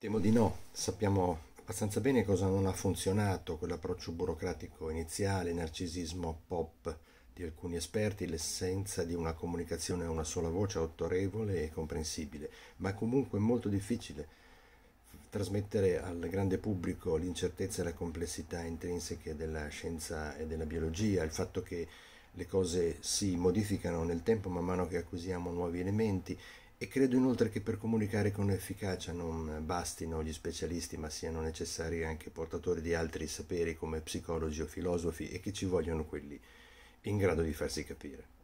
Temo di no, sappiamo abbastanza bene cosa non ha funzionato, quell'approccio burocratico iniziale, narcisismo pop di alcuni esperti, l'essenza di una comunicazione a una sola voce autorevole e comprensibile, ma comunque molto difficile trasmettere al grande pubblico l'incertezza e la complessità intrinseche della scienza e della biologia, il fatto che le cose si modificano nel tempo man mano che acquisiamo nuovi elementi e credo inoltre che per comunicare con efficacia non bastino gli specialisti, ma siano necessari anche portatori di altri saperi come psicologi o filosofi e che ci vogliono quelli in grado di farsi capire.